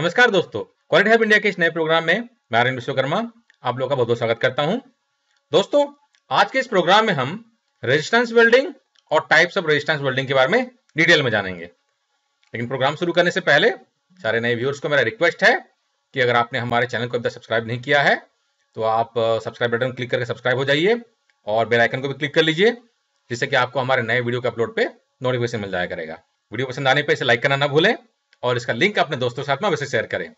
नमस्कार दोस्तों quality hub India के इस नए प्रोग्राम में मैं आर्यन विश्वकर्मा आप लोग का बहुत बहुत स्वागत करता हूं दोस्तों आज के इस प्रोग्राम में हम रेजिस्टेंस वेल्डिंग और टाइप्स ऑफ रेजिस्टेंस वेल्डिंग के बारे में डिटेल में जानेंगे लेकिन प्रोग्राम शुरू करने से पहले सारे नए व्यूअर्स को मेरा रिक्वेस्ट है कि अगर आपने हमारे चैनल को अभी तक सब्सक्राइब नहीं किया है तो आप सब्सक्राइब बटन क्लिक करके सब्सक्राइब हो जाइए और बेल आइकन को भी क्लिक कर लीजिए जिससे कि आपको हमारे नए वीडियो के अपलोड पे नोटिफिकेशन मिल जाया करेगा वीडियो पसंद आने पर इसे लाइक करना ना भूलें और इसका लिंक अपने दोस्तों के साथ में अवश्य शेयर करें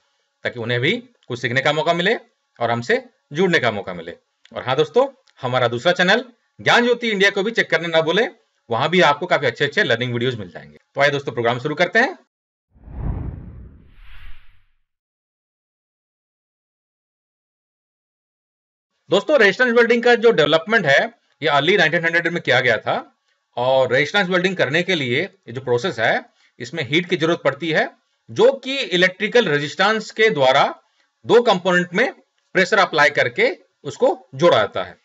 ताकि उन्हें भी कुछ सीखने का मौका मिले और हमसे जुड़ने का मौका मिले और हाँ दोस्तों हमारा दूसरा चैनल ज्ञान ज्योति इंडिया को भी चेक करने ना भूलें वहां भी आपको काफी अच्छे अच्छे लर्निंग वीडियोज मिल जाएंगे तो आइए दोस्तों प्रोग्राम शुरू करते हैं दोस्तों रेजिस्टेंस वेल्डिंग का जो डेवलपमेंट है ये अर्ली 1900 में किया गया था और रेजिस्टेंस वेल्डिंग करने के लिए ये जो प्रोसेस है इसमें हीट की जरूरत पड़ती है जो कि इलेक्ट्रिकल रेजिस्टेंस के द्वारा दो कंपोनेंट में प्रेशर अप्लाई करके उसको जोड़ा जाता है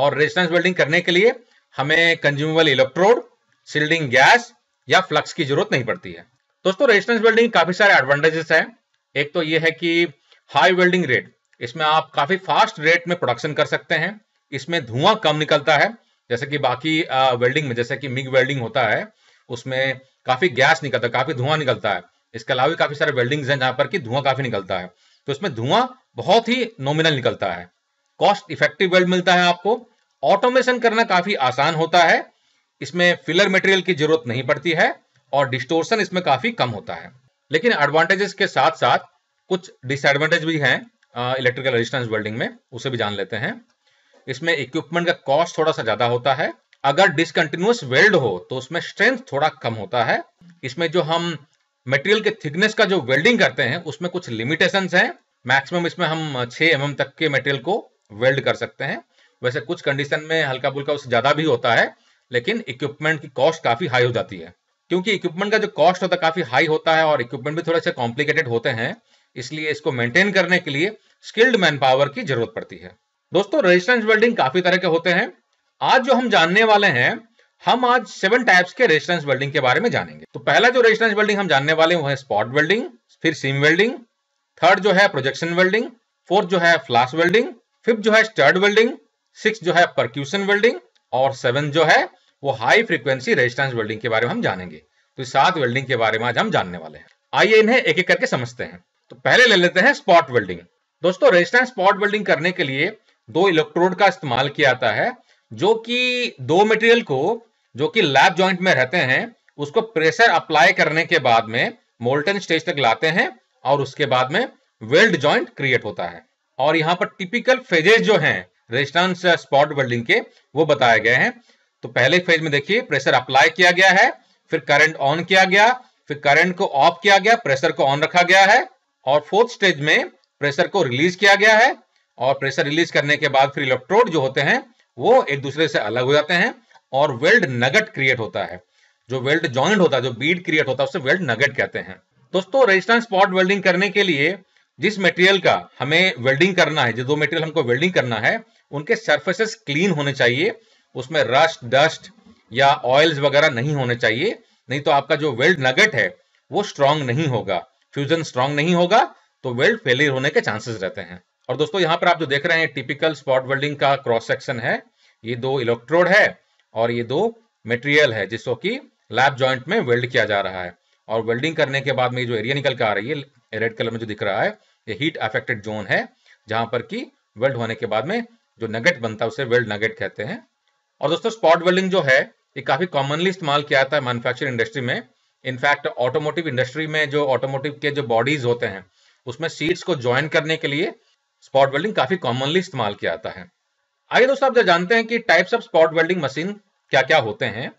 और रेजिस्टेंस वेल्डिंग करने के लिए हमें कंज्यूमेबल इलेक्ट्रोड सिल्डिंग गैस या फ्लक्स की जरूरत नहीं पड़ती है दोस्तों रेजिस्टेंस वेल्डिंग काफी सारे एडवांटेजेस है एक तो ये है कि हाई वेल्डिंग रेट इसमें आप काफी फास्ट रेट में प्रोडक्शन कर सकते हैं इसमें धुआं कम निकलता है जैसे कि बाकी वेल्डिंग में जैसे कि मिग वेल्डिंग होता है उसमें काफी गैस निकलता है काफी धुआं निकलता है इसके अलावा भी काफी सारे बिल्डिंग्स हैं जहां पर कि धुआं काफी निकलता है तो इसमें धुआं बहुत ही नॉमिनल निकलता है कॉस्ट इफेक्टिव वेल्ड मिलता है आपको ऑटोमेशन करना काफी आसान होता है इसमें फिलर मटेरियल की जरूरत नहीं पड़ती है और डिस्टोर्सन इसमें काफी कम होता है लेकिन एडवांटेजेस के साथ साथ कुछ डिसएडवांटेज भी हैं इलेक्ट्रिकल रेजिस्टेंस वेल्डिंग में उसे भी जान लेते हैं इसमें इक्विपमेंट का कॉस्ट थोड़ा सा ज्यादा होता है अगर डिसकंटिन्यूस वेल्ड हो तो उसमें स्ट्रेंथ थोड़ा कम होता है इसमें जो हम मटेरियल के थिकनेस का जो वेल्डिंग करते हैं उसमें कुछ लिमिटेशंस हैं मैक्सिमम इसमें हम 6 एम mm तक के मटेरियल को वेल्ड कर सकते हैं वैसे कुछ कंडीशन में हल्का बुल्का उससे ज़्यादा भी होता है लेकिन इक्विपमेंट की कॉस्ट काफ़ी हाई हो जाती है क्योंकि इक्विपमेंट का जो कॉस्ट होता है काफ़ी हाई होता है और इक्विपमेंट भी थोड़े से कॉम्प्लिकेटेड होते हैं इसलिए इसको मेंटेन करने के लिए स्किल्ड मैन पावर की जरूरत पड़ती है दोस्तों रेजिस्टेंस वेल्डिंग काफ़ी तरह के होते हैं आज जो हम जानने वाले हैं हम आज सेवन टाइप्स के रेजिस्टेंस वेल्डिंग के बारे में जानेंगे तो पहला जो रेजिस्टेंस वेल्डिंग हम जानने वाले वो है स्पॉट वेल्डिंग फिर सीम वेल्डिंग थर्ड जो है प्रोजेक्शन वेल्डिंग फोर्थ जो है फ्लास वेल्डिंग फिफ्थ जो है स्टर्ड वेल्डिंग सिक्स जो है परक्यूशन वेल्डिंग और सेवन जो है वो हाई फ्रिक्वेंसी रेजिस्टेंस वेल्डिंग के बारे में हम जानेंगे तो सात वेल्डिंग के बारे में आज हम जानने वाले हैं आइए इन्हें एक एक करके समझते हैं तो पहले ले लेते हैं स्पॉट वेल्डिंग दोस्तों रेजिस्टेंस स्पॉट वेल्डिंग करने के लिए दो इलेक्ट्रोड का इस्तेमाल किया जाता है जो कि दो मटेरियल को जो कि लैब ज्वाइंट में रहते हैं उसको प्रेशर अप्लाई करने के बाद में मोल्टन स्टेज तक लाते हैं और उसके बाद में वेल्ड ज्वाइंट क्रिएट होता है और यहाँ पर टिपिकल फेजेस जो हैं रेजिस्टेंस स्पॉट वेल्डिंग के वो बताए गए हैं तो पहले फेज में देखिए प्रेशर अप्लाई किया गया है फिर करंट ऑन किया गया फिर करंट को ऑफ किया गया प्रेशर को ऑन रखा गया है और फोर्थ स्टेज में प्रेशर को रिलीज किया गया है और प्रेशर रिलीज करने के बाद फिर इलेक्ट्रोड जो होते हैं वो एक दूसरे से अलग हो जाते हैं और वेल्ड नगट क्रिएट होता है जो वेल्ड ज्वाइंट होता है जो बीड क्रिएट होता है उसे वेल्ड नगट कहते हैं दोस्तों रेजिस्टेंस स्पॉट वेल्डिंग करने के लिए जिस मटेरियल का हमें वेल्डिंग करना है जो दो मटेरियल हमको वेल्डिंग करना है उनके सर्फेसेस क्लीन होने चाहिए उसमें रस्ट डस्ट या ऑयल्स वगैरह नहीं होने चाहिए नहीं तो आपका जो वेल्ड नगट है वो स्ट्रांग नहीं होगा फ्यूजन स्ट्रांग नहीं होगा तो वेल्ड फेलियर होने के चांसेस रहते हैं और दोस्तों यहाँ पर आप जो देख रहे हैं टिपिकल स्पॉट वेल्डिंग का क्रॉस सेक्शन है ये दो इलेक्ट्रोड है और ये दो मेटेरियल है जिसको कि लैब ज्वाइंट में वेल्ड किया जा रहा है और वेल्डिंग करने के बाद में जो एरिया निकल के आ रही है रेड कलर में जो दिख रहा है ये हीट अफेक्टेड जोन है जहां पर कि वेल्ड होने के बाद में जो नगेट बनता है उसे वेल्ड नगेट कहते हैं और दोस्तों स्पॉट वेल्डिंग जो है ये काफी कॉमनली इस्तेमाल किया जाता है मैनुफैक्चर इंडस्ट्री में इनफैक्ट ऑटोमोटिव इंडस्ट्री में जो ऑटोमोटिव के जो बॉडीज होते हैं उसमें सीट्स को ज्वाइन करने के लिए स्पॉट वेल्डिंग काफी कॉमनली इस्तेमाल किया जाता है आइए दोस्तों आप जो जानते हैं कि types of spot welding machine क्या क्या होते हैं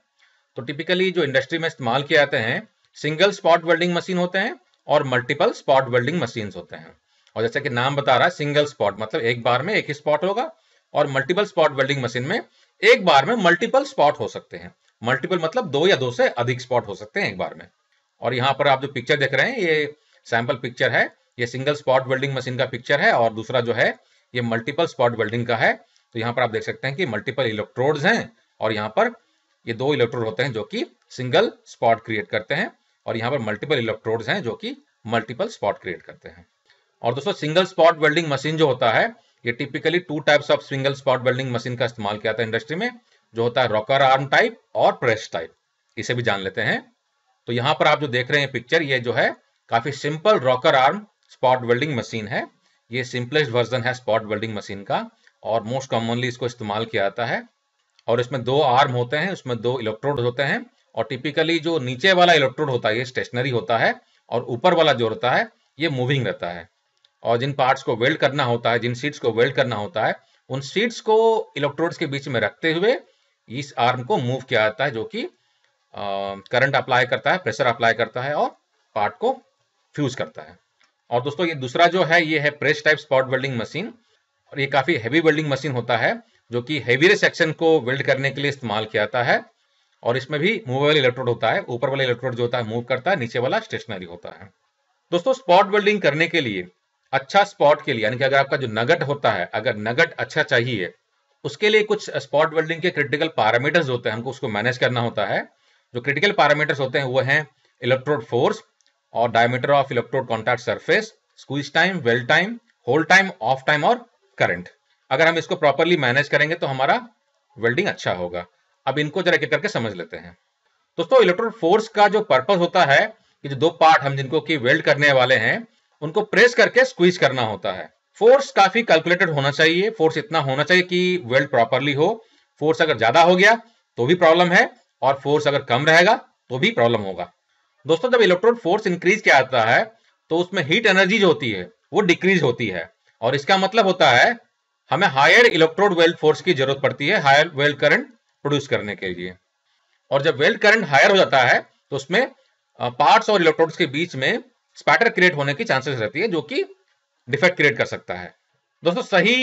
तो टिपिकली जो इंडस्ट्री में इस्तेमाल किए जाते हैं सिंगल स्पॉट वेल्डिंग मशीन होते हैं और मल्टीपल स्पॉट वेल्डिंग मशीन होते हैं और जैसे कि नाम बता रहा है सिंगल स्पॉट मतलब एक बार में एक ही स्पॉट होगा और मल्टीपल स्पॉट वेल्डिंग मशीन में एक बार में मल्टीपल स्पॉट हो सकते हैं मल्टीपल मतलब दो या दो से अधिक स्पॉट हो सकते हैं एक बार में और यहाँ पर आप जो पिक्चर देख रहे हैं ये सैंपल पिक्चर है ये सिंगल स्पॉट वेल्डिंग मशीन का पिक्चर है और दूसरा जो है ये मल्टीपल स्पॉट वेल्डिंग का है तो यहाँ पर आप देख सकते हैं कि मल्टीपल इलेक्ट्रोड्स हैं और यहाँ पर ये दो इलेक्ट्रोड होते हैं जो कि सिंगल स्पॉट क्रिएट करते हैं और यहाँ पर मल्टीपल इलेक्ट्रोड्स हैं जो कि मल्टीपल स्पॉट क्रिएट करते हैं और दोस्तों सिंगल स्पॉट वेल्डिंग मशीन जो होता है ये typically two types of single spot welding machine का इस्तेमाल किया जाता है इंडस्ट्री में जो होता है रॉकर आर्म टाइप और प्रेस टाइप इसे भी जान लेते हैं तो यहाँ पर आप जो देख रहे हैं पिक्चर ये जो है काफी simple rocker arm spot welding machine है ये सिंपलेस्ट वर्जन है स्पॉट वेल्डिंग मशीन का और मोस्ट कॉमनली इसको इस्तेमाल किया जाता है और इसमें दो आर्म होते हैं उसमें दो इलेक्ट्रोड होते हैं और टिपिकली जो नीचे वाला इलेक्ट्रोड होता है ये स्टेशनरी होता है और ऊपर वाला जो होता है ये मूविंग रहता है और जिन पार्ट्स को वेल्ड करना होता है जिन सीट्स को वेल्ड करना होता है उन सीट्स को इलेक्ट्रोड्स के बीच में रखते हुए इस आर्म को मूव किया जाता है जो कि करंट अप्लाई करता है प्रेशर अप्लाई करता है और पार्ट को फ्यूज करता है और दोस्तों ये दूसरा जो है ये है press type spot welding machine और ये काफ़ी हैवी वेल्डिंग मशीन होता है जो कि हैवीरे सेक्शन को वेल्ड करने के लिए इस्तेमाल किया जाता है और इसमें भी मूवेबल इलेक्ट्रोड होता है ऊपर वाला इलेक्ट्रोड जो होता है मूव करता है नीचे वाला स्टेशनरी होता है दोस्तों स्पॉट वेल्डिंग करने के लिए अच्छा स्पॉट के लिए यानी कि अगर आपका जो नगट होता है अगर नगट अच्छा चाहिए उसके लिए कुछ स्पॉट वेल्डिंग के क्रिटिकल पैरामीटर्स होते हैं हमको उसको मैनेज करना होता है जो क्रिटिकल पैरामीटर्स होते हैं वो हैं इलेक्ट्रोड फोर्स और diameter of electrode contact surface squeeze time weld time hold time off time और करंट अगर हम इसको प्रॉपरली मैनेज करेंगे तो हमारा वेल्डिंग अच्छा होगा अब इनको जरा एक करके समझ लेते हैं दोस्तों इलेक्ट्रॉन फोर्स का जो पर्पज होता है कि जो दो पार्ट हम जिनको की वेल्ड करने वाले हैं उनको प्रेस करके स्क्वीज करना होता है फोर्स काफी कैलकुलेटेड होना चाहिए फोर्स इतना होना चाहिए कि वेल्ड प्रॉपरली हो फोर्स अगर ज्यादा हो गया तो भी प्रॉब्लम है और फोर्स अगर कम रहेगा तो भी प्रॉब्लम होगा दोस्तों जब इलेक्ट्रॉन फोर्स इंक्रीज किया जाता है तो उसमें हीट एनर्जी जो होती है वो डिक्रीज होती है और इसका मतलब होता है हमें हायर इलेक्ट्रोड वेल्ड फोर्स की जरूरत पड़ती है हायर वेल्ड करंट प्रोड्यूस करने के लिए और जब वेल्ड करंट हायर हो जाता है तो उसमें पार्ट्स और इलेक्ट्रोड्स के बीच में स्पैटर क्रिएट होने की चांसेस रहती है जो कि डिफेक्ट क्रिएट कर सकता है दोस्तों सही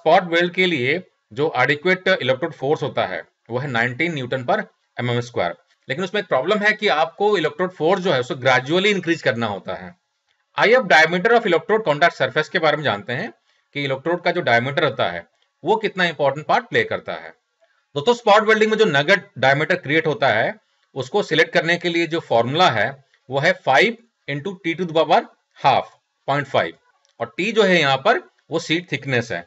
स्पॉट वेल्ड के लिए जो एडिक्वेट इलेक्ट्रोड फोर्स होता है वह है नाइनटीन न्यूटन पर एम एम स्क्वायर लेकिन उसमें एक प्रॉब्लम है कि आपको इलेक्ट्रोड फोर्स जो है उसको ग्रेजुअली इंक्रीज करना होता है आइए अब diameter of electrode contact surface के बारे में जानते हैं कि इलेक्ट्रोड का जो डायमीटर होता है वो कितना इंपॉर्टेंट पार्ट प्ले करता है दोस्तों स्पॉट वेल्डिंग में जो नगेट डायमीटर क्रिएट होता है उसको सिलेक्ट करने के लिए जो फॉर्मूला है वो है five into T to the power half point five और टी जो है यहाँ पर वो सीट थिकनेस है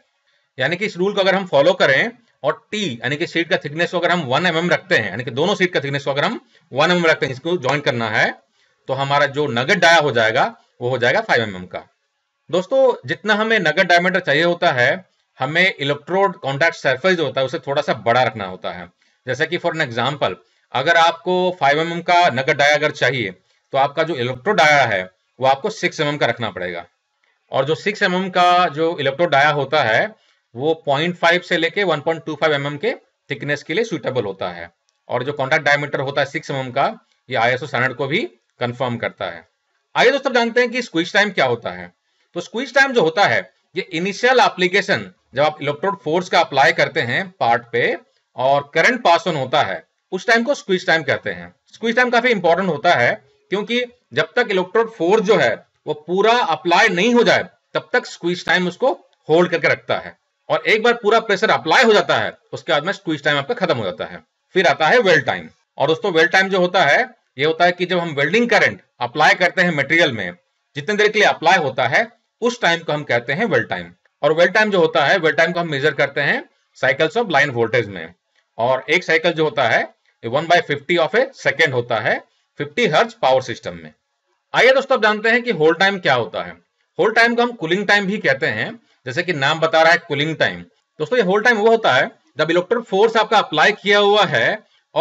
यानी कि इस रूल को अगर हम फॉलो करें और टी यानी कि सीट का थिकनेस अगर हम वन एम mm रखते हैं यानी कि दोनों सीट का थिकनेस अगर हम वन एम mm रखते हैं इसको ज्वाइन करना है तो हमारा जो नगेट डाया हो जाएगा वो हो जाएगा फाइव एम का दोस्तों जितना हमें नगद डायमीटर चाहिए होता है हमें इलेक्ट्रोड कॉन्टैक्ट सरफेस जो होता है उसे थोड़ा सा बड़ा रखना होता है जैसे कि फॉर एन एग्जाम्पल अगर आपको फाइव एम mm का नगर डाया अगर चाहिए तो आपका जो इलेक्ट्रोड डाया है वो आपको सिक्स एम mm का रखना पड़ेगा और जो सिक्स एम mm का जो इलेक्ट्रोड डाया होता है वो पॉइंट फाइव से लेके one point two five M के थिकनेस के लिए सुटेबल होता है और जो कॉन्टैक्ट डायमीटर होता है सिक्स एम का ये आई एस को भी कन्फर्म करता है आइए दोस्तों जानते हैं कि स्क्विज टाइम क्या होता है तो स्क्विज टाइम जो होता है ये इनिशियल एप्लीकेशन जब आप इलेक्ट्रोड फोर्स का अप्लाई करते हैं पार्ट पे और करंट पास ऑन होता है उस टाइम को स्क्विज टाइम कहते हैं स्क्विज टाइम काफी इंपॉर्टेंट होता है क्योंकि जब तक इलेक्ट्रोड फोर्स जो है वो पूरा अप्लाई नहीं हो जाए तब तक स्क्विज टाइम उसको होल्ड करके रखता है और एक बार पूरा प्रेशर अप्लाई हो जाता है उसके बाद में स्क्विज टाइम आपका खत्म हो जाता है फिर आता है वेल्ड टाइम और दोस्तों वेल्ड टाइम जो होता है ये होता है कि जब हम वेल्डिंग करंट अप्लाई करते हैं मटेरियल में जितने देर के लिए अप्लाई होता है उस टाइम को हम कहते हैं वेल टाइम और वेल टाइम जो होता है वेल टाइम को हम मेजर करते हैं साइकिल्स ऑफ लाइन वोल्टेज में और एक साइकिल जो होता है one by fifty of a second होता है फिफ्टी हर्ज पावर सिस्टम में आइए दोस्तों आप जानते हैं कि होल्ड टाइम क्या होता है होल्ड टाइम को हम कूलिंग टाइम भी कहते हैं जैसे कि नाम बता रहा है कूलिंग टाइम दोस्तों ये होल्ड टाइम वो होता है जब इलेक्ट्रिक फोर्स आपका अप्लाई किया हुआ है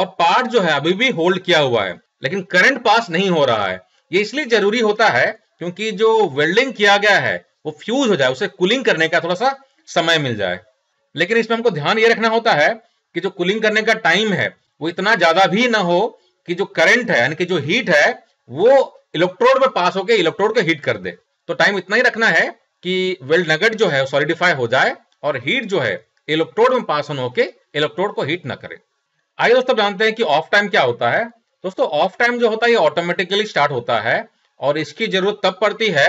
और पार्ट जो है अभी भी होल्ड किया हुआ है लेकिन करंट पास नहीं हो रहा है ये इसलिए जरूरी होता है क्योंकि जो वेल्डिंग किया गया है वो फ्यूज हो जाए उसे कूलिंग करने का थोड़ा सा समय मिल जाए लेकिन इसमें हमको ध्यान ये रखना होता है कि जो कूलिंग करने का टाइम है वो इतना ज्यादा भी ना हो कि जो करंट है यानी कि जो हीट है वो इलेक्ट्रोड में पास होकर इलेक्ट्रोड को हीट कर दे तो टाइम इतना ही रखना है कि वेल्ड नगेट जो है सॉलिडिफाई हो जाए और हीट जो है इलेक्ट्रोड में पास होने होकर इलेक्ट्रोड को हीट ना करे आइए दोस्तों जानते हैं कि ऑफ टाइम क्या होता है दोस्तों ऑफ टाइम जो होता है ये ऑटोमेटिकली स्टार्ट होता है और इसकी जरूरत तब पड़ती है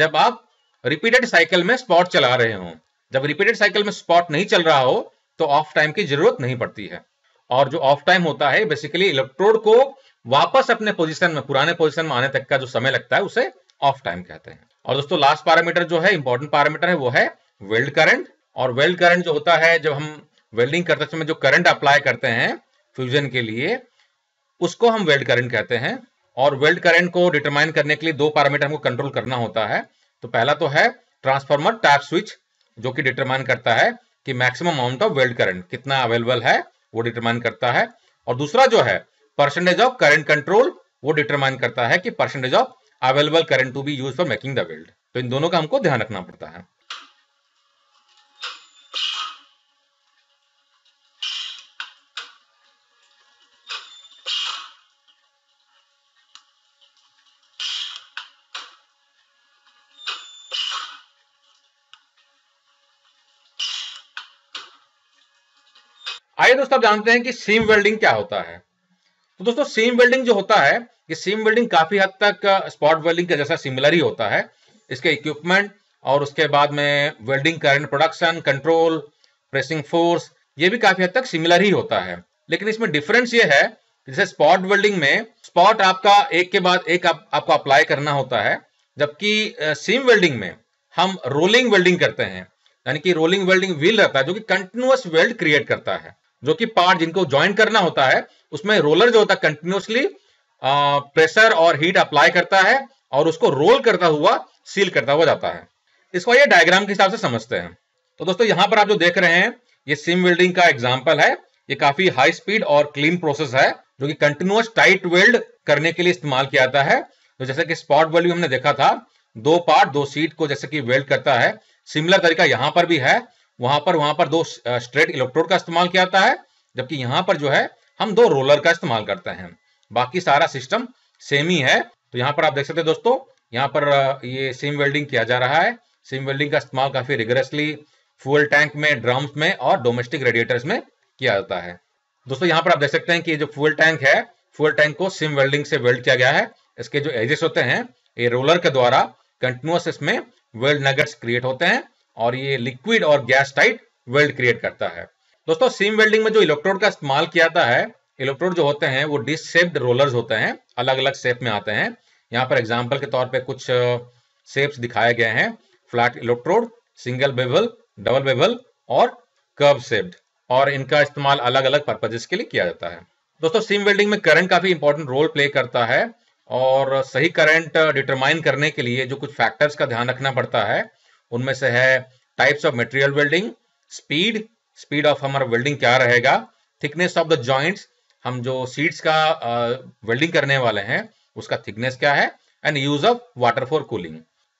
जब आप रिपीटेड साइकिल में स्पॉट चला रहे हो जब रिपीटेड साइकिल में स्पॉट नहीं चल रहा हो तो ऑफ टाइम की जरूरत नहीं पड़ती है और जो ऑफ टाइम होता है बेसिकली इलेक्ट्रोड को वापस अपने पोजिशन में पुराने पोजिशन में आने तक का जो समय लगता है उसे ऑफ टाइम कहते हैं और दोस्तों लास्ट पैरामीटर जो है इंपॉर्टेंट पैरामीटर है वो है वेल्ड करंट और वेल्ड करंट जो होता है जब हम वेल्डिंग करते समय जो करंट अप्लाई करते हैं फ्यूजन के लिए उसको हम वेल्ड करंट कहते हैं और वेल्ड करंट को डिटरमाइन करने के लिए दो पैरामीटर हमको कंट्रोल करना होता है तो पहला तो है ट्रांसफार्मर टैप स्विच जो कि डिटरमाइन करता है कि maximum amount of weld current कितना अवेलेबल है वो डिटरमाइन करता है और दूसरा जो है परसेंटेज ऑफ करंट कंट्रोल वो डिटरमाइन करता है कि percentage of available current to be use for making the weld तो इन दोनों का हमको ध्यान रखना पड़ता है आइए दोस्तों आप जानते हैं कि सीम वेल्डिंग क्या होता है तो दोस्तों सीम वेल्डिंग जो होता है कि सीम वेल्डिंग काफी हद तक स्पॉट वेल्डिंग के जैसा सिमिलर ही होता है इसके इक्विपमेंट और उसके बाद में welding current production control pressing force ये भी काफी हद तक सिमिलर ही होता है लेकिन इसमें डिफरेंस ये है जैसे स्पॉट वेल्डिंग में स्पॉट आपका एक के बाद एक आप, आपको अप्लाई करना होता है जबकि सीम वेल्डिंग में हम रोलिंग वेल्डिंग करते हैं यानी कि रोलिंग वेल्डिंग व्हील रहता है जो कि कंटिन्यूस वेल्ड क्रिएट करता है जो कि पार्ट जिनको ज्वाइन करना होता है उसमें रोलर जो होता है कंटिन्यूसली प्रेशर और हीट अप्लाई करता है और उसको रोल करता हुआ सील करता हुआ जाता है इसको ये डायग्राम के हिसाब से समझते हैं तो दोस्तों यहां पर आप जो देख रहे हैं ये सिम वेल्डिंग का एग्जाम्पल है ये काफी हाई स्पीड और क्लीन प्रोसेस है जो कि कंटिन्यूस टाइट वेल्ड करने के लिए इस्तेमाल किया जाता है तो जैसे कि स्पॉट वैल्यू हमने देखा था दो पार्ट दो सीट को जैसे कि वेल्ड करता है सिमिलर तरीका यहां पर भी है वहां पर वहां पर दो स्ट्रेट इलेक्ट्रोड का इस्तेमाल किया जाता है जबकि यहाँ पर जो है हम दो रोलर का इस्तेमाल करते हैं बाकी सारा सिस्टम सेम ही है तो यहाँ पर आप देख सकते हैं दोस्तों यहाँ पर ये सिम वेल्डिंग किया जा रहा है सिम वेल्डिंग का इस्तेमाल काफी रिगरसली फ्यूल टैंक में ड्रम्स में और डोमेस्टिक रेडिएटर्स में किया जाता है दोस्तों यहाँ पर आप देख सकते हैं कि जो फ्यूल टैंक है फ्यूल टैंक को सिम वेल्डिंग से वेल्ड किया गया है इसके जो एजेस होते हैं ये रोलर के द्वारा कंटिन्यूस इसमें वेल्ड नगर्स क्रिएट होते हैं और ये लिक्विड और गैस टाइट वेल्ड क्रिएट करता है दोस्तों सीम वेल्डिंग में जो इलेक्ट्रोड का इस्तेमाल किया जाता है इलेक्ट्रोड जो होते हैं वो डिस शेप्ड रोलर्स होते हैं अलग अलग शेप में आते हैं यहाँ पर एग्जाम्पल के तौर पर कुछ शेप्स दिखाए गए हैं flat electrode single bevel double bevel और कर्व सेप्ड और इनका इस्तेमाल अलग अलग पर्पजेस के लिए किया जाता है दोस्तों सिम वेल्डिंग में करंट काफी इंपॉर्टेंट रोल प्ले करता है और सही करंट डिटरमाइन करने के लिए जो कुछ फैक्टर्स का ध्यान रखना पड़ता है उनमें से है types of material welding speed speed of हमारा वेल्डिंग क्या रहेगा थिकनेस ऑफ द जॉइंट्स हम जो सीड्स का वेल्डिंग uh, करने वाले हैं उसका थिकनेस क्या है and use of water for cooling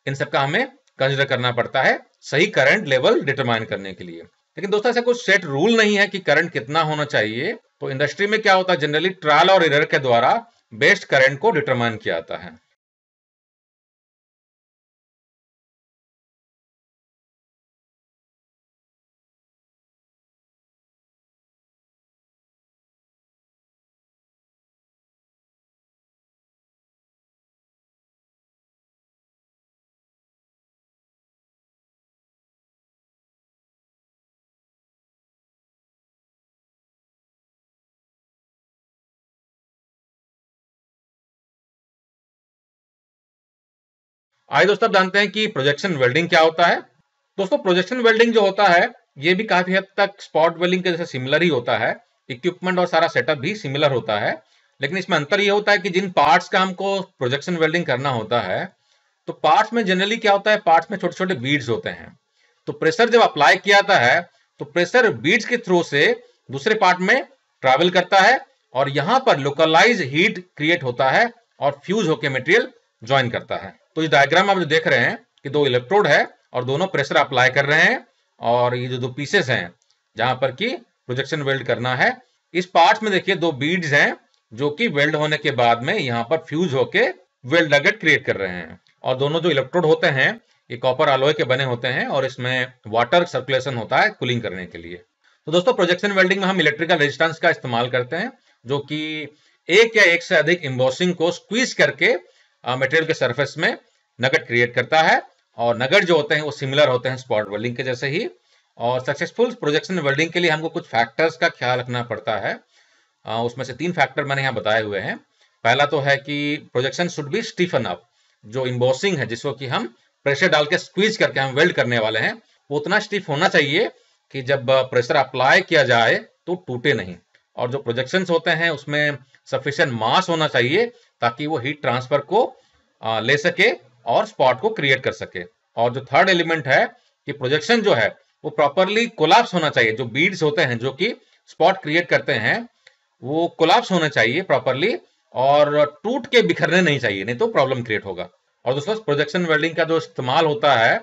इन सब का हमें कंसिडर करना पड़ता है सही करंट लेवल डिटरमाइन करने के लिए लेकिन दोस्तों ऐसा कुछ सेट रूल नहीं है कि करंट कितना होना चाहिए तो इंडस्ट्री में क्या होता है जनरली ट्रायल और एरर के द्वारा बेस्ट करंट को डिटरमाइन किया जाता है आइए दोस्तों आप जानते हैं कि प्रोजेक्शन वेल्डिंग क्या होता है दोस्तों प्रोजेक्शन वेल्डिंग जो होता है ये भी काफी हद तक स्पॉट वेल्डिंग के जैसे सिमिलर ही होता है इक्विपमेंट और सारा सेटअप भी सिमिलर होता है लेकिन इसमें अंतर ये होता है कि जिन पार्ट्स का हमको प्रोजेक्शन वेल्डिंग करना होता है तो पार्ट्स में जनरली क्या होता है पार्ट्स में छोटे छोटे बीड्स होते हैं तो प्रेशर जब अप्लाई किया जाता है तो प्रेशर बीड्स के थ्रू से दूसरे पार्ट में ट्रेवल करता है और यहां पर लोकलाइज हीट क्रिएट होता है और फ्यूज होकर मेटेरियल ज्वाइन करता है तो इस डायग्राम में आप जो देख रहे हैं कि दो इलेक्ट्रोड है और दोनों प्रेशर अप्लाई कर रहे हैं और ये जो दो पीसेस हैं जहां पर कि प्रोजेक्शन वेल्ड करना है इस पार्ट में देखिए दो बीड्स हैं जो कि वेल्ड होने के बाद में यहाँ पर फ्यूज होके वेल्ड लगेट क्रिएट कर रहे हैं और दोनों जो इलेक्ट्रोड होते हैं ये कॉपर आलोय के बने होते हैं और इसमें वाटर सर्कुलेशन होता है कूलिंग करने के लिए तो दोस्तों प्रोजेक्शन वेल्डिंग में हम इलेक्ट्रिकल रेजिस्टेंस का इस्तेमाल करते हैं जो कि एक या एक से अधिक इम्बोसिंग को स्क्वीज करके मटेरियल के सरफेस में नगट क्रिएट करता है और नगट जो होते हैं वो सिमिलर होते हैं स्पॉट वेल्डिंग के जैसे ही और सक्सेसफुल प्रोजेक्शन वेल्डिंग के लिए हमको कुछ फैक्टर्स का ख्याल रखना पड़ता है उसमें से तीन फैक्टर मैंने यहाँ बताए हुए हैं पहला तो है कि projection should be stiffen up जो इम्बोसिंग है जिसको कि हम प्रेशर डाल के स्क्वीज करके हम वेल्ड करने वाले हैं वो उतना स्टीफ होना चाहिए कि जब प्रेशर अप्लाई किया जाए तो टूटे नहीं और जो प्रोजेक्शन होते हैं उसमें सफिशियंट मास होना चाहिए ताकि वो हीट ट्रांसफर को ले सके और स्पॉट को क्रिएट कर सके और जो थर्ड एलिमेंट है कि प्रोजेक्शन जो है वो प्रॉपरली कोलाप्स होना चाहिए जो बीड्स होते हैं जो कि स्पॉट क्रिएट करते हैं वो कोलाप्स होना चाहिए प्रॉपरली और टूट के बिखरने नहीं चाहिए नहीं तो प्रॉब्लम क्रिएट होगा और दोस्तों प्रोजेक्शन वेल्डिंग का जो इस्तेमाल होता है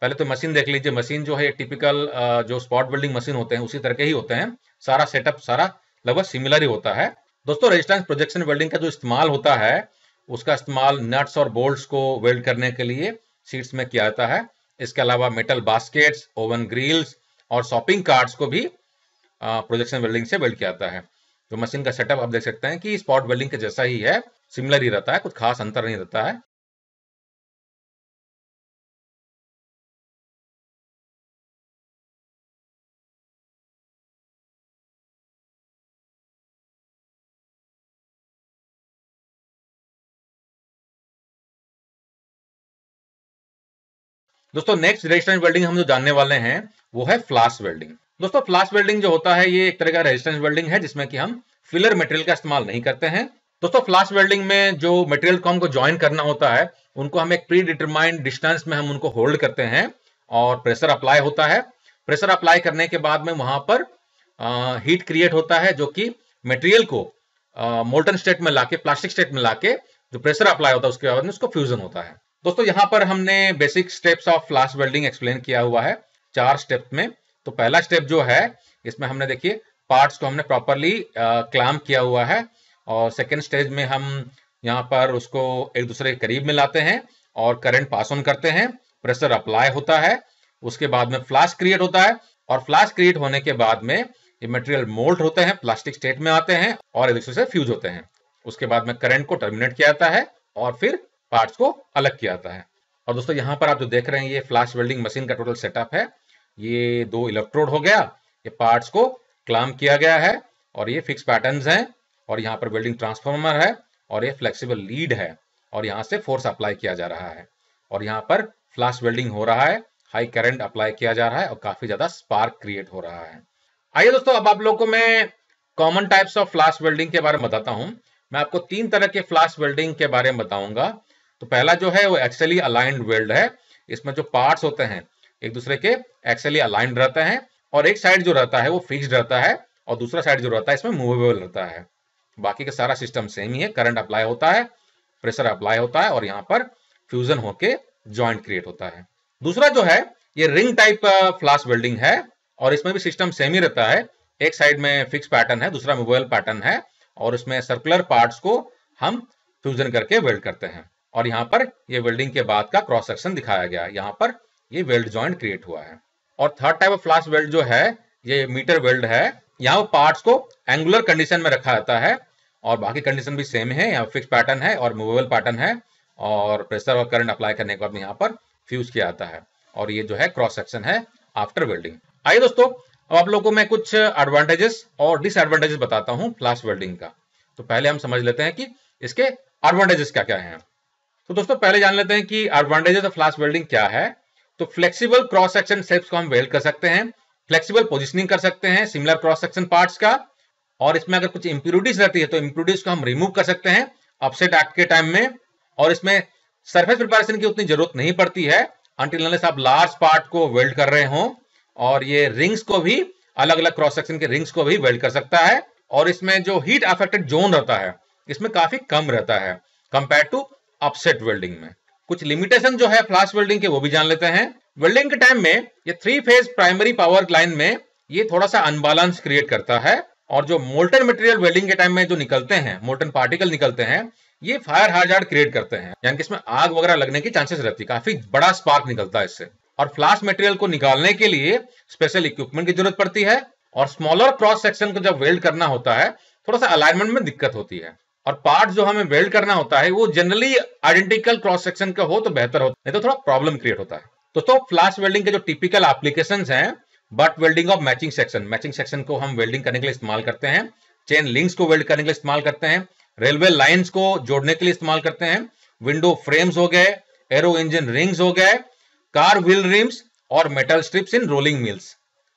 पहले तो मशीन देख लीजिए मशीन जो है टिपिकल जो स्पॉट वेल्डिंग मशीन होते हैं उसी तरह के ही होते हैं सारा सेटअप सारा लगभग सिमिलर ही होता है दोस्तों रेजिस्टेंस प्रोजेक्शन वेल्डिंग का जो इस्तेमाल होता है उसका इस्तेमाल नट्स और बोल्ट को वेल्ड करने के लिए सीट्स में किया जाता है इसके अलावा मेटल बास्केट्स ओवन ग्रिल्स और शॉपिंग कार्ड्स को भी प्रोजेक्शन वेल्डिंग से वेल्ड किया जाता है तो मशीन का सेटअप आप देख सकते हैं कि स्पॉट वेल्डिंग के जैसा ही है सिमिलर ही रहता है कुछ खास अंतर नहीं रहता है दोस्तों नेक्स्ट रेजिस्टेंस वेल्डिंग हम जो जानने वाले हैं वो है फ्लाश वेल्डिंग दोस्तों फ्लाश वेल्डिंग जो होता है ये एक तरह का रेजिस्टेंस वेल्डिंग है जिसमें कि हम फिलर मटेरियल का इस्तेमाल नहीं करते हैं दोस्तों फ्लाश वेल्डिंग में जो मटेरियल को हमको ज्वाइन करना होता है उनको हम एक प्री डिटरमाइंड डिस्टेंस में हम उनको होल्ड करते हैं और प्रेशर अप्लाई होता है प्रेशर अप्लाई करने के बाद में वहां पर आ, हीट क्रिएट होता है जो कि मटेरियल को मोल्टन स्टेट में लाके प्लास्टिक स्टेट में लाके जो प्रेशर अप्लाई होता है उसके बाद में उसको फ्यूजन होता है दोस्तों यहाँ पर हमने basic steps of flash welding explain किया हुआ है चार स्टेप में तो पहला स्टेप जो है इसमें हमने देखिए पार्ट्स को हमने प्रॉपरली क्लाम किया हुआ है और सेकेंड स्टेज में हम यहाँ पर उसको एक दूसरे के करीब में लाते हैं और करंट पास ऑन करते हैं प्रेशर अप्लाई होता है उसके बाद में फ्लैश क्रिएट होता है और फ्लैश क्रिएट होने के बाद में ये मटेरियल मोल्ट होते हैं प्लास्टिक स्टेट में आते हैं और एक दूसरे से फ्यूज होते हैं उसके बाद में करंट को टर्मिनेट किया जाता है और फिर पार्ट्स को अलग किया जाता है और दोस्तों यहाँ पर आप जो देख रहे हैं ये फ्लैश वेल्डिंग मशीन का टोटल सेटअप है ये दो इलेक्ट्रोड हो गया ये पार्ट्स को क्लाम किया गया है और ये फिक्स पैटर्न है और यहाँ पर वेल्डिंग ट्रांसफॉर्मर है और ये फ्लेक्सिबल लीड है और यहाँ से फोर्स अप्लाई किया जा रहा है और यहाँ पर फ्लैश वेल्डिंग हो रहा है हाई करंट अप्लाई किया जा रहा है और काफी ज्यादा स्पार्क क्रिएट हो रहा है आइए दोस्तों अब आप लोगों को मैं common types of flash welding के बारे में बताता हूँ मैं आपको तीन तरह के फ्लाश वेल्डिंग के बारे में बताऊंगा तो पहला जो है वो एक्सली अलाइंड वेल्ड है इसमें जो पार्ट्स होते हैं एक दूसरे के एक्सली अलाइंड रहते हैं और एक साइड जो रहता है वो फिक्स रहता है और दूसरा साइड जो रहता है इसमें मूवेबल रहता है बाकी का सारा सिस्टम सेम ही है करंट अप्लाई होता है प्रेशर अप्लाई होता है और यहाँ पर फ्यूजन होके ज्वाइंट क्रिएट होता है दूसरा जो है ये रिंग टाइप फ्लाश वेल्डिंग है और इसमें भी सिस्टम सेम ही रहता है एक साइड में फिक्स पैटर्न है दूसरा मोबाइल पैटर्न है और इसमें सर्कुलर पार्ट्स को हम फ्यूजन करके वेल्ड करते हैं और यहाँ पर ये वेल्डिंग के बाद का क्रॉस सेक्शन दिखाया गया यहाँ पर ये वेल्ड ज्वाइंट क्रिएट हुआ है और third type of flash weld जो है ये मीटर वेल्ड है यहाँ पार्ट्स को एंगुलर कंडीशन में रखा जाता है और बाकी कंडीशन भी सेम है यहाँ फिक्स पैटर्न है और मूवेबल पैटर्न है और प्रेशर और करंट अप्लाई करने के बाद यहाँ पर फ्यूज किया जाता है और ये जो है क्रॉस सेक्शन है आफ्टर वेल्डिंग आइए दोस्तों अब आप लोगों को मैं कुछ एडवांटेजेस और डिसएडवांटेजेस बताता हूँ फ्लाश वेल्डिंग का तो पहले हम समझ लेते हैं कि इसके एडवांटेजेस क्या क्या हैं तो दोस्तों पहले जान लेते हैं कि एडवांटेजेस ऑफ फ्लाश वेल्डिंग क्या है तो फ्लेक्सिबल क्रॉस सेक्शन शेप्स को हम वेल्ड कर सकते हैं फ्लेक्सिबल पोजिशनिंग कर सकते हैं सिमिलर क्रॉस सेक्शन पार्ट का और इसमें अगर कुछ इंप्यूरिटीज रहती है तो इंप्यूरिटीज को हम रिमूव कर सकते हैं अपसेट एक्ट के टाइम में और इसमें सरफेस प्रिपरेशन की उतनी जरूरत नहीं पड़ती है अनटिल आप लार्ज पार्ट को वेल्ड कर रहे हो और ये रिंग्स को भी अलग अलग क्रॉस सेक्शन के रिंग्स को भी वेल्ड कर सकता है और इसमें जो हीट अफेक्टेड जोन रहता है इसमें काफी कम रहता है कंपेयर टू अपसेट वेल्डिंग में कुछ लिमिटेशन जो है फ्लास्ट वेल्डिंग के वो भी जान लेते हैं वेल्डिंग के टाइम में ये three phase primary power line में ये थोड़ा सा अनबैलेंस क्रिएट करता है और जो मोल्टन मटेरियल वेल्डिंग के टाइम में जो निकलते हैं मोल्टन पार्टिकल निकलते हैं ये फायर हार्ड क्रिएट करते हैं यानी कि इसमें आग वगैरह लगने की चांसेस रहती है काफी बड़ा स्पार्क निकलता है इससे और फ्लास्ट मटेरियल को निकालने के लिए स्पेशल इक्विपमेंट की जरूरत पड़ती है और स्मॉलर क्रॉस सेक्शन को जब वेल्ड करना होता है थोड़ा सा अलाइनमेंट में दिक्कत होती है और पार्ट जो हमें वेल्ड करना होता है वो जनरली आइडेंटिकल क्रॉस सेक्शन का हो तो बेहतर होता है नहीं तो थोड़ा प्रॉब्लम क्रिएट होता है दोस्तों तो फ्लैश वेल्डिंग के जो टिपिकल एप्लीकेशन है butt welding of matching section matching section को हम वेल्डिंग करने के लिए इस्तेमाल करते हैं चेन लिंक्स को वेल्ड करने के लिए इस्तेमाल करते हैं रेलवे लाइन्स को जोड़ने के लिए इस्तेमाल करते हैं विंडो फ्रेम्स हो गए एरो इंजन रिंग्स हो गए कार व्हील रिम्स और metal strips in rolling mills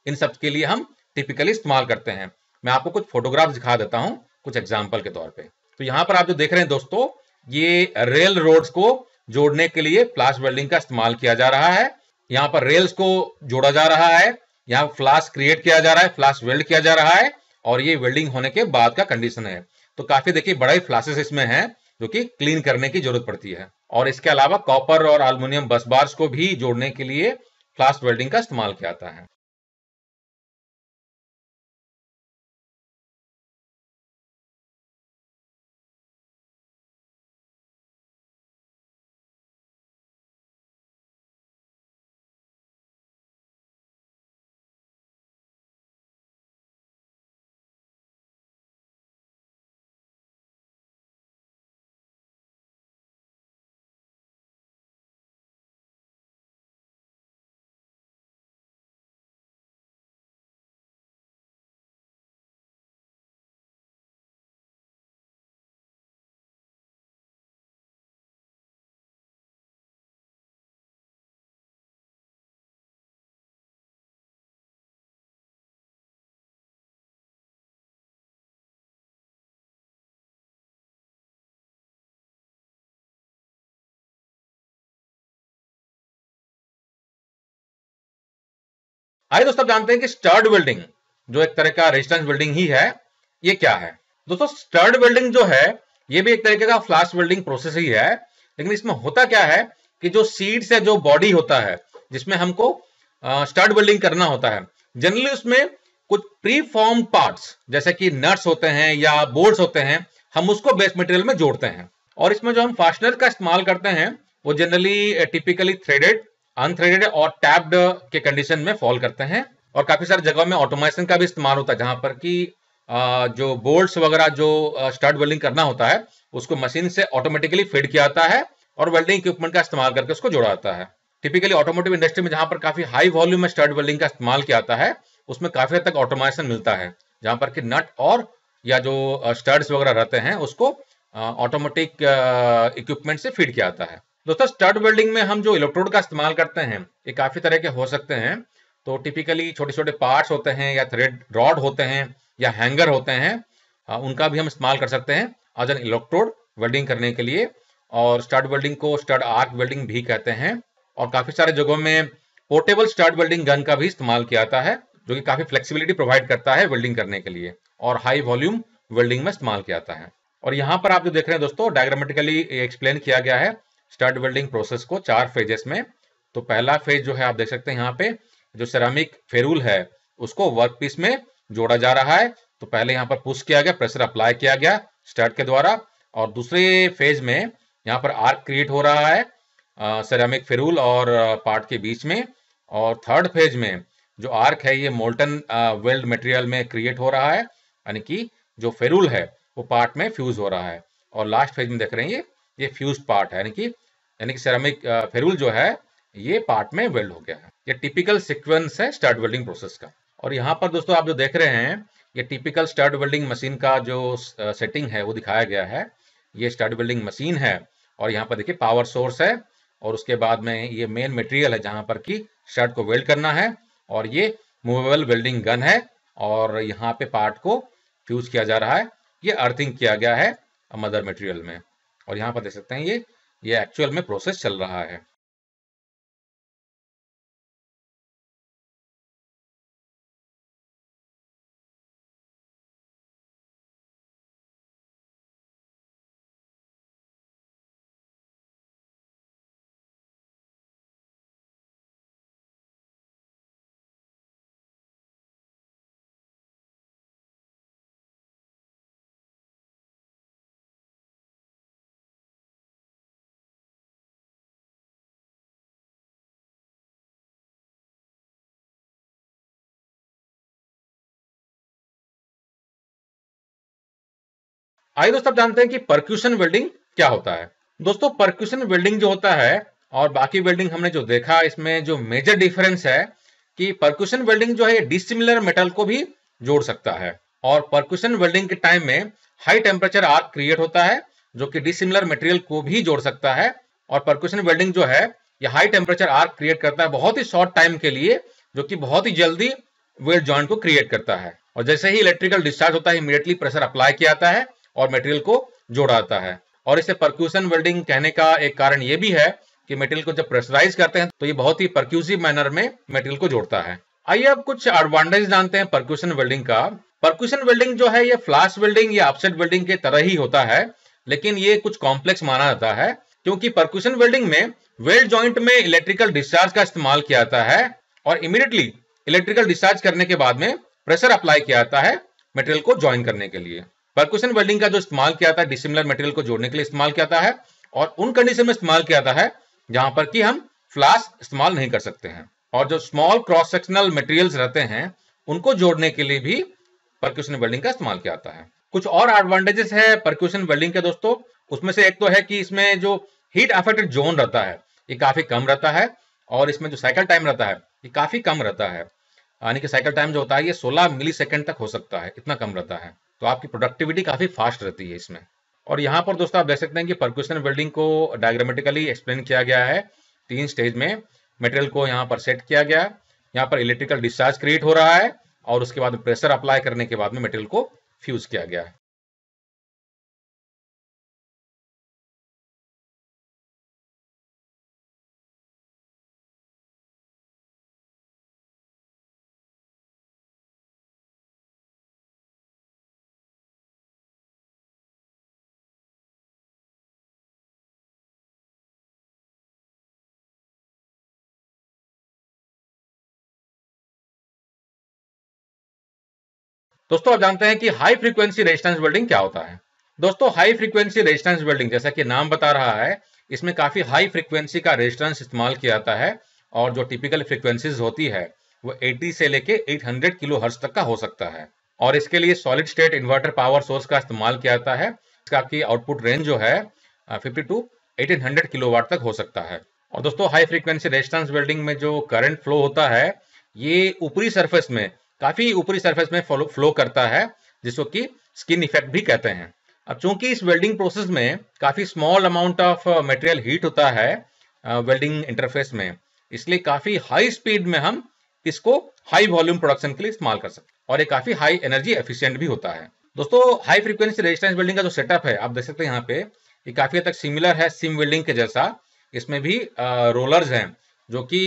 इन सब के लिए हम टिपिकली इस्तेमाल करते हैं मैं आपको कुछ फोटोग्राफ्स दिखा देता हूं कुछ एग्जाम्पल के तौर पर तो यहां पर आप जो देख रहे हैं दोस्तों ये रेल रोड्स को जोड़ने के लिए फ्लास्ट वेल्डिंग का इस्तेमाल किया जा रहा है यहाँ पर रेल्स को जोड़ा जा रहा है यहाँ फ्लास्क क्रिएट किया जा रहा है फ्लाश वेल्ड किया जा रहा है और ये वेल्डिंग होने के बाद का कंडीशन है तो काफी देखिए बड़ा ही फ्लासेस इसमें है जो कि क्लीन करने की जरूरत पड़ती है और इसके अलावा कॉपर और अल्मोनियम बस बार्स को भी जोड़ने के लिए फ्लास्ट वेल्डिंग का इस्तेमाल किया जाता है आइए दोस्तों जानते हैं कि स्टर्ड वेल्डिंग जो एक तरह का रेजिस्टेंस बिल्डिंग ही है ये क्या है दोस्तों स्टर्ड बिल्डिंग जो है ये भी एक तरीके का फ्लाश बिल्डिंग प्रोसेस ही है लेकिन इसमें होता क्या है कि जो सीड्स है जो बॉडी होता है जिसमें हमको स्टर्ड बिल्डिंग करना होता है जनरली उसमें कुछ प्री फॉर्म पार्ट जैसे कि नट्स होते हैं या बोल्ट होते हैं हम उसको बेस मटेरियल में जोड़ते हैं और इसमें जो हम फास्टनर का इस्तेमाल करते हैं वो जनरली टिपिकली थ्रेडेड अनथ्रेडेड और टैब्ड के कंडीशन में फॉल करते हैं और काफी सारी जगह में ऑटोमेशन का भी इस्तेमाल होता है जहां पर कि जो बोल्ट्स वगैरह जो स्टार्ट वेल्डिंग करना होता है उसको मशीन से ऑटोमेटिकली फीड किया जाता है और वेल्डिंग इक्विपमेंट का इस्तेमाल करके उसको जोड़ा जाता है टिपिकली ऑटोमोटिव इंडस्ट्री में जहां पर काफी हाई वॉल्यूम में स्टार्ट वेल्डिंग का इस्तेमाल किया जाता है उसमें काफी हद तक ऑटोमेशन मिलता है जहां पर कि नट और या जो स्टड्स वगैरह रहते हैं उसको ऑटोमेटिक इक्विपमेंट से फीड किया जाता है दोस्तों स्टड वेल्डिंग में हम जो इलेक्ट्रोड का इस्तेमाल करते हैं ये काफी तरह के हो सकते हैं तो टिपिकली छोटे छोटे पार्ट्स होते हैं या थ्रेड रॉड होते हैं या हैंगर होते हैं आ, हाँ, उनका भी हम इस्तेमाल कर सकते हैं एज एन इलेक्ट्रोड वेल्डिंग करने के लिए और स्टड वेल्डिंग को स्टड आर्क वेल्डिंग भी कहते हैं और काफी सारे जगहों में पोर्टेबल स्टड वेल्डिंग गन का भी इस्तेमाल किया जाता है जो कि काफी फ्लेक्सिबिलिटी प्रोवाइड करता है वेल्डिंग करने के लिए और हाई वॉल्यूम वेल्डिंग में इस्तेमाल किया जाता है और यहाँ पर आप जो देख रहे हैं दोस्तों डायग्रामेटिकली एक्सप्लेन किया गया है स्टड वेल्डिंग प्रोसेस को चार फेजेस में तो पहला फेज जो है आप देख सकते हैं यहाँ पे जो सेरामिक फेरूल है उसको वर्क पीस में जोड़ा जा रहा है तो पहले यहाँ पर पुश किया गया प्रेशर अप्लाई किया गया स्टड के द्वारा और दूसरे फेज में यहाँ पर आर्क क्रिएट हो रहा है सेरामिक फेरूल और पार्ट के बीच में और थर्ड फेज में जो आर्क है ये मोल्टन वेल्ड मटेरियल में क्रिएट हो रहा है यानी कि जो फेरूल है वो पार्ट में फ्यूज हो रहा है और लास्ट फेज में देख रहे हैं ये ये फ्यूज पार्ट है यानी कि यानी कि सेरामिक फेरूल जो है ये पार्ट में वेल्ड हो गया है ये टिपिकल सिक्वेंस है स्टार्ट वेल्डिंग प्रोसेस का और यहाँ पर दोस्तों आप जो देख रहे हैं ये टिपिकल स्टार्ट वेल्डिंग मशीन का जो सेटिंग है वो दिखाया गया है ये स्टार्ट वेल्डिंग मशीन है और यहाँ पर देखिए पावर सोर्स है और उसके बाद में ये मेन मटेरियल है जहां पर कि शर्ट को वेल्ड करना है और ये मूवेबल वेल्डिंग गन है और यहाँ पे पार्ट को फ्यूज किया जा रहा है ये अर्थिंग किया गया है मदर मटेरियल में और यहाँ पर देख सकते हैं ये ये एक्चुअल में प्रोसेस चल रहा है आइए दोस्तों आप जानते हैं कि परक्यूशन वेल्डिंग क्या होता है दोस्तों परक्यूशन वेल्डिंग जो होता है और बाकी वेल्डिंग हमने जो देखा इसमें जो मेजर डिफरेंस है कि परक्यूशन वेल्डिंग जो है डिसिमिलर मेटल को भी जोड़ सकता है और परक्यूशन वेल्डिंग के टाइम में हाई टेम्परेचर आर्क क्रिएट होता है जो कि डिसिमिलर मटेरियल को भी जोड़ सकता है और परक्यूशन वेल्डिंग जो है ये हाई टेम्परेचर आर्क क्रिएट करता है बहुत ही शॉर्ट टाइम के लिए जो कि बहुत ही जल्दी वेल्ड जॉइंट को क्रिएट करता है और जैसे ही इलेक्ट्रिकल डिस्चार्ज होता है इमीडिएटली प्रेशर अप्लाई किया जाता है और मटेरियल को जोड़ाता है और इसे परक्यूशन वेल्डिंग कहने का एक कारण यह भी है कि मेटेरियल को जब प्रेशराइज करते हैं तो ये बहुत ही परक्यूसिव मैनर में मेटेरियल को जोड़ता है आइए अब कुछ एडवांटेज जानते हैं परक्यूशन वेल्डिंग का परक्यूशन वेल्डिंग जो है ये फ्लाश वेल्डिंग या अपसेट वेल्डिंग के तरह ही होता है लेकिन ये कुछ कॉम्प्लेक्स माना जाता है क्योंकि परक्यूशन वेल्डिंग में वेल्ड ज्वाइंट में इलेक्ट्रिकल डिस्चार्ज का इस्तेमाल किया जाता है और इमीडिएटली इलेक्ट्रिकल डिस्चार्ज करने के बाद में प्रेशर अप्लाई किया जाता है मेटेरियल को ज्वाइन करने के लिए परकुशन वेल्डिंग का जो इस्तेमाल किया था डिसिमिलर मटेरियल को जोड़ने के लिए इस्तेमाल किया था है और उन कंडीशन में इस्तेमाल किया जाता है जहां पर कि हम फ्लास इस्तेमाल नहीं कर सकते हैं और जो स्मॉल क्रॉस सेक्शनल मटेरियल्स रहते हैं उनको जोड़ने के लिए भी परक्यूशन वेल्डिंग का इस्तेमाल किया जाता है कुछ और एडवांटेजेस है परक्यूशन वेल्डिंग के दोस्तों उसमें से एक तो है कि इसमें जो हीट अफेक्टेड जोन रहता है ये काफी कम रहता है और इसमें जो साइकिल टाइम रहता है ये काफी कम रहता है यानी कि साइकिल टाइम जो होता है ये 16 मिली तक हो सकता है इतना कम रहता है तो आपकी प्रोडक्टिविटी काफ़ी फास्ट रहती है इसमें और यहाँ पर दोस्तों आप देख सकते हैं कि परक्यूशन वेल्डिंग को डायग्रामेटिकली एक्सप्लेन किया गया है तीन स्टेज में मटेरियल को यहाँ पर सेट किया गया यहाँ पर इलेक्ट्रिकल डिस्चार्ज क्रिएट हो रहा है और उसके बाद प्रेशर अप्लाई करने के बाद में मटेरियल को फ्यूज किया गया है दोस्तों आप जानते हैं कि हाई फ्रीक्वेंसी रेजिस्टेंस बिल्डिंग क्या होता है दोस्तों हाई फ्रीक्वेंसी रेजिस्टेंस बिल्डिंग जैसा कि नाम बता रहा है इसमें काफी हाई फ्रीक्वेंसी का रेजिस्टेंस इस्तेमाल किया जाता है और जो टिपिकल फ्रीक्वेंसीज होती है वो 80 से लेके 800 हंड्रेड किलो हर्ष तक का हो सकता है और इसके लिए solid state inverter power source का इस्तेमाल किया जाता है इसका की आउटपुट रेंज जो है fifty two eighteen hundred kilowatt तक हो सकता है और दोस्तों हाई फ्रीक्वेंसी रेजिस्टेंस बिल्डिंग में जो करंट फ्लो होता है ये ऊपरी सरफेस में काफी ऊपरी सरफेस में फ्लो करता है जिसको कि स्किन इफेक्ट भी कहते हैं अब चूंकि इस वेल्डिंग प्रोसेस में काफी small amount of material heat होता है वेल्डिंग uh, इंटरफेस में इसलिए काफी हाई स्पीड में हम इसको हाई वॉल्यूम प्रोडक्शन के लिए इस्तेमाल कर सकते हैं और ये काफी हाई एनर्जी एफिशियंट भी होता है दोस्तों हाई फ्रीक्वेंसी रेजिस्टेंस वेल्डिंग का जो सेटअप है आप देख सकते हैं यहाँ पे ये काफी हद तक सिमिलर है सिम वेल्डिंग के जैसा इसमें भी रोलर्स uh, हैं जो कि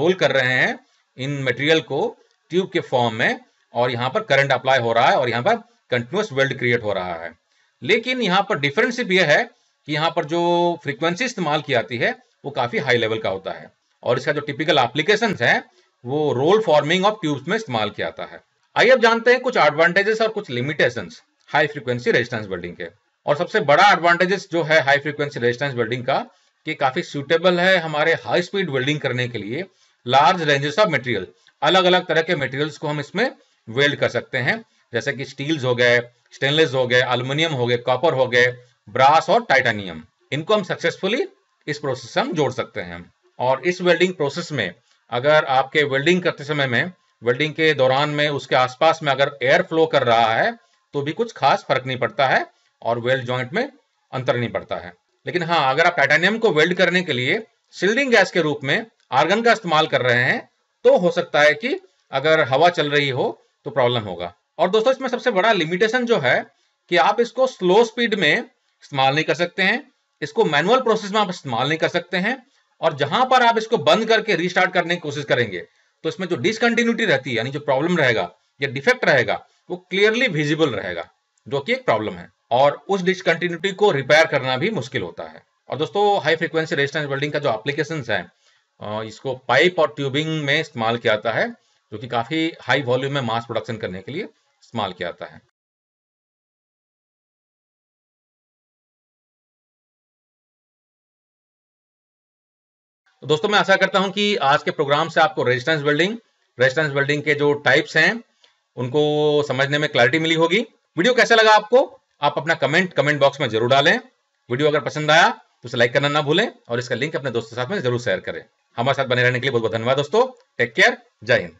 रोल uh, कर रहे हैं इन मटेरियल को ट्यूब के फॉर्म में और यहाँ पर करंट अप्लाई हो रहा है और यहाँ पर कंटिन्यूस वेल्ड क्रिएट हो रहा है लेकिन यहाँ पर डिफरेंस सिर्फ यह है कि यहाँ पर जो फ्रीक्वेंसी इस्तेमाल की जाती है वो काफी हाई लेवल का होता है और इसका जो टिपिकल एप्लीकेशन है वो रोल फॉर्मिंग ऑफ ट्यूब्स में इस्तेमाल किया जाता है आइए अब जानते हैं कुछ एडवांटेजेस और कुछ limitation high frequency resistance building के और सबसे बड़ा एडवांटेजेस जो है हाई फ्रिक्वेंसी रेजिस्टेंस बिल्डिंग का कि काफी सुटेबल है हमारे हाई स्पीड वेल्डिंग करने के लिए लार्ज रेंजेस ऑफ मटेरियल अलग अलग तरह के मटेरियल्स को हम इसमें वेल्ड कर सकते हैं जैसे कि स्टील्स हो गए स्टेनलेस हो गए अल्मोनियम हो गए कॉपर हो गए ब्रास और टाइटानियम इनको हम सक्सेसफुली इस प्रोसेस से हम जोड़ सकते हैं और इस वेल्डिंग प्रोसेस में अगर आपके वेल्डिंग करते समय में वेल्डिंग के दौरान में उसके आसपास में अगर एयर फ्लो कर रहा है तो भी कुछ खास फर्क नहीं पड़ता है और वेल्ड ज्वाइंट में अंतर नहीं पड़ता है लेकिन हाँ अगर आप टाइटानियम को वेल्ड करने के लिए सिल्डिंग गैस के रूप में आर्गन का इस्तेमाल कर रहे हैं तो हो सकता है कि अगर हवा चल रही हो तो प्रॉब्लम होगा और दोस्तों इसमें सबसे बड़ा लिमिटेशन जो है कि आप इसको स्लो स्पीड में इस्तेमाल नहीं कर सकते हैं इसको मैनुअल प्रोसेस में आप इस्तेमाल नहीं कर सकते हैं और जहां पर आप इसको बंद करके रिस्टार्ट करने की कोशिश करेंगे तो इसमें जो डिसकंटिन्यूटी रहती है यानी जो प्रॉब्लम रहेगा या डिफेक्ट रहेगा वो क्लियरली विजिबल रहेगा जो कि एक प्रॉब्लम है और उस डिसकंटिन्यूटी को रिपेयर करना भी मुश्किल होता है और दोस्तों हाई फ्रिक्वेंसी रेजिस्टेंस बिल्डिंग का जो एप्लीकेशन है इसको पाइप और ट्यूबिंग में इस्तेमाल किया जाता है जो कि काफ़ी हाई वॉल्यूम में मास प्रोडक्शन करने के लिए इस्तेमाल किया जाता है तो दोस्तों मैं आशा करता हूं कि आज के प्रोग्राम से आपको रेजिस्टेंस बिल्डिंग रेजिस्टेंस बिल्डिंग के जो टाइप्स हैं उनको समझने में क्लैरिटी मिली होगी वीडियो कैसा लगा आपको आप अपना कमेंट कमेंट बॉक्स में जरूर डालें वीडियो अगर पसंद आया तो उसे लाइक करना ना भूलें और इसका लिंक अपने दोस्तों के साथ में जरूर शेयर करें हमारे साथ बने रहने के लिए बहुत बहुत धन्यवाद दोस्तों टेक केयर जय हिंद